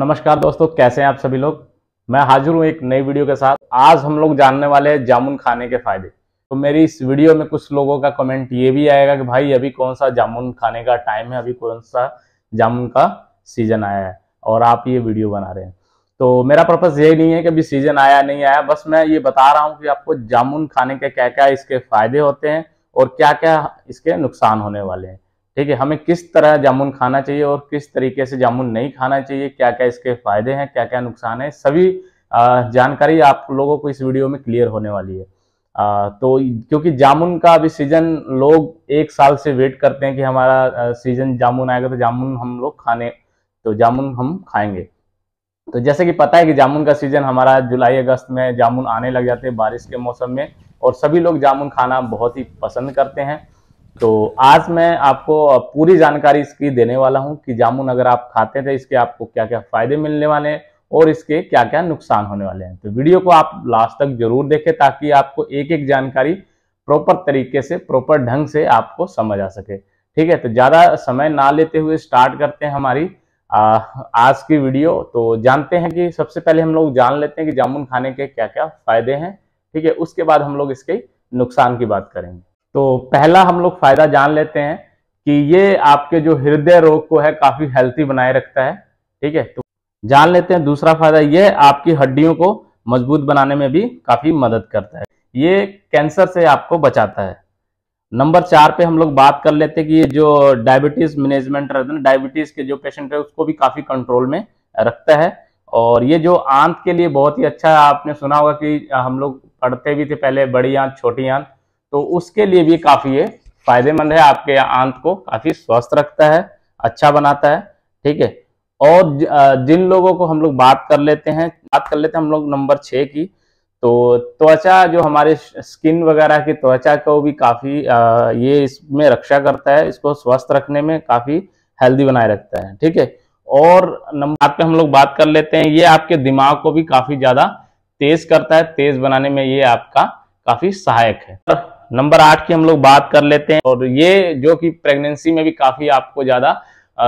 नमस्कार दोस्तों कैसे हैं आप सभी लोग मैं हाजिर हूँ एक नई वीडियो के साथ आज हम लोग जानने वाले हैं जामुन खाने के फायदे तो मेरी इस वीडियो में कुछ लोगों का कमेंट ये भी आएगा कि भाई अभी कौन सा जामुन खाने का टाइम है अभी कौन सा जामुन का सीजन आया है और आप ये वीडियो बना रहे हैं तो मेरा पर्पज यही नहीं है कि अभी सीजन आया नहीं आया बस मैं ये बता रहा हूँ कि आपको जामुन खाने के क्या क्या इसके फायदे होते हैं और क्या क्या इसके नुकसान होने वाले हैं ठीक है हमें किस तरह जामुन खाना चाहिए और किस तरीके से जामुन नहीं खाना चाहिए क्या क्या इसके फायदे हैं क्या क्या नुकसान है सभी जानकारी आप लोगों को इस वीडियो में क्लियर होने वाली है तो क्योंकि जामुन का अभी सीजन लोग एक साल से वेट करते हैं कि हमारा सीजन जामुन आएगा तो जामुन हम लोग खाने तो जामुन हम खाएंगे तो जैसे कि पता है कि जामुन का सीजन हमारा जुलाई अगस्त में जामुन आने लग जाते हैं बारिश के मौसम में और सभी लोग जामुन खाना बहुत ही पसंद करते हैं तो आज मैं आपको पूरी जानकारी इसकी देने वाला हूं कि जामुन अगर आप खाते थे इसके आपको क्या क्या फायदे मिलने वाले हैं और इसके क्या क्या नुकसान होने वाले हैं तो वीडियो को आप लास्ट तक जरूर देखें ताकि आपको एक एक जानकारी प्रॉपर तरीके से प्रॉपर ढंग से आपको समझ आ सके ठीक है तो ज़्यादा समय ना लेते हुए स्टार्ट करते हैं हमारी आ, आज की वीडियो तो जानते हैं कि सबसे पहले हम लोग जान लेते हैं कि जामुन खाने के क्या क्या फायदे हैं ठीक है उसके बाद हम लोग इसके नुकसान की बात करेंगे तो पहला हम लोग फायदा जान लेते हैं कि ये आपके जो हृदय रोग को है काफी हेल्थी बनाए रखता है ठीक है तो जान लेते हैं दूसरा फायदा ये आपकी हड्डियों को मजबूत बनाने में भी काफी मदद करता है ये कैंसर से आपको बचाता है नंबर चार पे हम लोग बात कर लेते हैं कि ये जो डायबिटीज मैनेजमेंट रहता है डायबिटीज के जो पेशेंट है उसको भी काफी कंट्रोल में रखता है और ये जो आंत के लिए बहुत ही अच्छा आपने सुना होगा कि हम लोग पढ़ते भी थे पहले बड़ी आंत छोटी आंत तो उसके लिए भी काफ़ी ये फायदेमंद है आपके आंत को काफ़ी स्वस्थ रखता है अच्छा बनाता है ठीक है और जिन लोगों को हम लोग बात कर लेते हैं बात कर लेते हैं हम लोग नंबर छः की तो त्वचा जो हमारे स्किन वगैरह की त्वचा को भी काफ़ी ये इसमें रक्षा करता है इसको स्वस्थ रखने में काफ़ी हेल्दी बनाए रखता है ठीक है और नंबर पे हम लोग बात कर लेते हैं ये आपके दिमाग को भी काफ़ी ज़्यादा तेज करता है तेज बनाने में ये आपका काफ़ी सहायक है नंबर आठ की हम लोग बात कर लेते हैं और ये जो कि प्रेगनेंसी में भी काफ़ी आपको ज़्यादा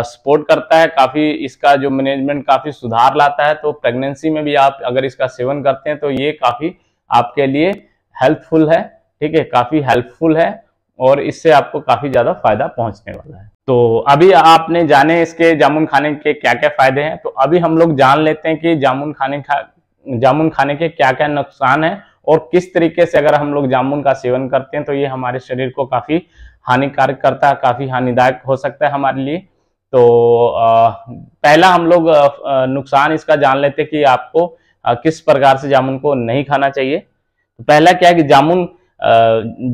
सपोर्ट करता है काफ़ी इसका जो मैनेजमेंट काफ़ी सुधार लाता है तो प्रेगनेंसी में भी आप अगर इसका सेवन करते हैं तो ये काफ़ी आपके लिए हेल्पफुल है ठीक है काफ़ी हेल्पफुल है और इससे आपको काफ़ी ज़्यादा फायदा पहुंचने वाला है तो अभी आपने जाने इसके जामुन खाने के क्या क्या फायदे हैं तो अभी हम लोग जान लेते हैं कि जामुन खाने खा जामुन खाने के क्या क्या नुकसान है और किस तरीके से अगर हम लोग जामुन का सेवन करते हैं तो ये हमारे शरीर को काफ़ी हानिकारक करता है काफ़ी हानिदायक हो सकता है हमारे लिए तो पहला हम लोग नुकसान इसका जान लेते कि आपको किस प्रकार से जामुन को नहीं खाना चाहिए तो पहला क्या है कि जामुन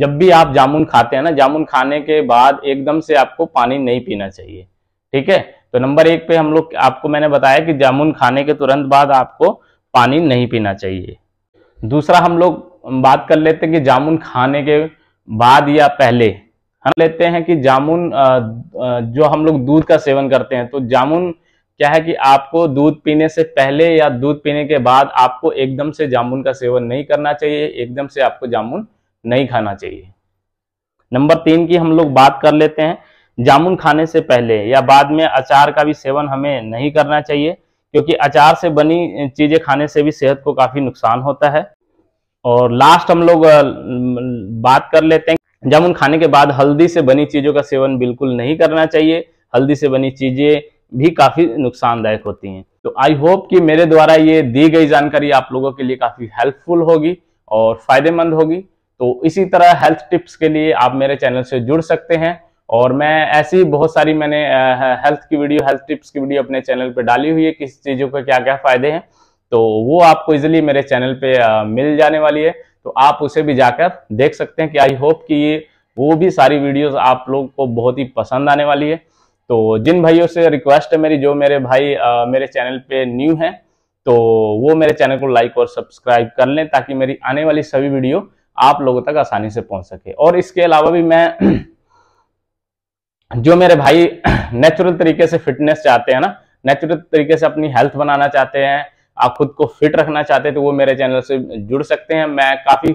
जब भी आप जामुन खाते हैं ना जामुन खाने के बाद एकदम से आपको पानी नहीं पीना चाहिए ठीक है तो नंबर एक पे हम लोग आपको मैंने बताया कि जामुन खाने के तुरंत बाद आपको पानी नहीं पीना चाहिए दूसरा हम लोग बात कर लेते हैं कि जामुन खाने के बाद या पहले हम लेते हैं कि जामुन जो हम लोग दूध का सेवन करते हैं तो जामुन क्या है कि आपको दूध पीने से पहले या दूध पीने के बाद आपको एकदम से जामुन का सेवन नहीं करना चाहिए एकदम से आपको जामुन नहीं खाना चाहिए नंबर तीन की हम लोग बात कर लेते हैं जामुन खाने से पहले या बाद में अचार का भी सेवन हमें नहीं करना चाहिए क्योंकि अचार से बनी चीज़ें खाने से भी सेहत को काफ़ी नुकसान होता है और लास्ट हम लोग बात कर लेते हैं जामुन खाने के बाद हल्दी से बनी चीज़ों का सेवन बिल्कुल नहीं करना चाहिए हल्दी से बनी चीज़ें भी काफ़ी नुकसानदायक होती हैं तो आई होप कि मेरे द्वारा ये दी गई जानकारी आप लोगों के लिए काफ़ी हेल्पफुल होगी और फायदेमंद होगी तो इसी तरह हेल्थ टिप्स के लिए आप मेरे चैनल से जुड़ सकते हैं और मैं ऐसी बहुत सारी मैंने हेल्थ की वीडियो हेल्थ टिप्स की वीडियो अपने चैनल पर डाली हुई है किस चीज़ों के क्या क्या फ़ायदे हैं तो वो आपको इजिली मेरे चैनल पे मिल जाने वाली है तो आप उसे भी जाकर देख सकते हैं कि आई होप कि ये वो भी सारी वीडियोस आप लोग को बहुत ही पसंद आने वाली है तो जिन भाइयों से रिक्वेस्ट है मेरी जो मेरे भाई आ, मेरे चैनल पे न्यू हैं तो वो मेरे चैनल को लाइक और सब्सक्राइब कर लें ताकि मेरी आने वाली सभी वीडियो आप लोगों तक आसानी से पहुंच सके और इसके अलावा भी मैं जो मेरे भाई नेचुरल तरीके से फिटनेस चाहते हैं ना नेचुरल तरीके से अपनी हेल्थ बनाना चाहते हैं आप खुद को फिट रखना चाहते तो वो मेरे चैनल से जुड़ सकते हैं मैं काफ़ी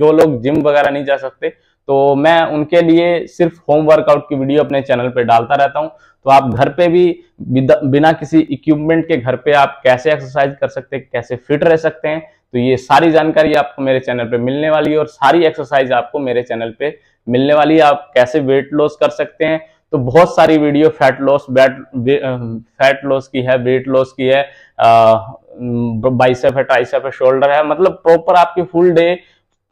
जो लोग जिम वगैरह नहीं जा सकते तो मैं उनके लिए सिर्फ होम वर्कआउट की वीडियो अपने चैनल पे डालता रहता हूँ तो आप घर पे भी बिना किसी इक्विपमेंट के घर पे आप कैसे एक्सरसाइज कर सकते हैं कैसे फिट रह सकते हैं तो ये सारी जानकारी आपको मेरे चैनल पे मिलने वाली है और सारी एक्सरसाइज आपको मेरे चैनल पे मिलने वाली है आप कैसे वेट लॉस कर सकते हैं तो बहुत सारी वीडियो फैट लॉस बैट फैट लॉस की है वेट लॉस की है बाइसेप है ट्राइसेप है शोल्डर है मतलब प्रॉपर आपकी फुल डे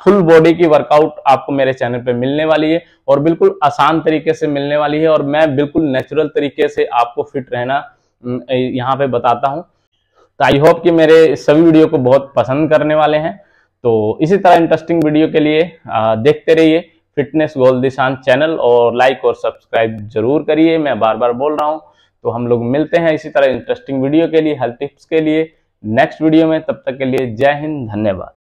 फुल बॉडी की वर्कआउट आपको मेरे चैनल पे मिलने वाली है और बिल्कुल आसान तरीके से मिलने वाली है और मैं बिल्कुल नेचुरल तरीके से आपको फिट रहना यहाँ पे बताता हूँ तो आई होप कि मेरे सभी वीडियो को बहुत पसंद करने वाले हैं तो इसी तरह इंटरेस्टिंग वीडियो के लिए देखते रहिए फिटनेस गोल दिशान चैनल और लाइक और सब्सक्राइब जरूर करिए मैं बार बार बोल रहा हूँ तो हम लोग मिलते हैं इसी तरह इंटरेस्टिंग वीडियो के लिए हेल्थ टिप्स के लिए नेक्स्ट वीडियो में तब तक के लिए जय हिंद धन्यवाद